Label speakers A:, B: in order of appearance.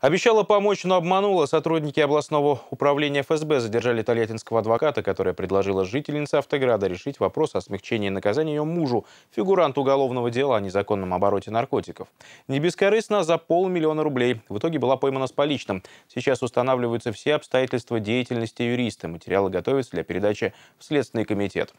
A: Обещала помочь, но обманула. Сотрудники областного управления ФСБ задержали тольяттинского адвоката, которая предложила жительнице Автограда решить вопрос о смягчении наказания ее мужу, фигуранту уголовного дела о незаконном обороте наркотиков. Не бескорыстно, а за полмиллиона рублей. В итоге была поймана с поличным. Сейчас устанавливаются все обстоятельства деятельности юриста. Материалы готовятся для передачи в Следственный комитет.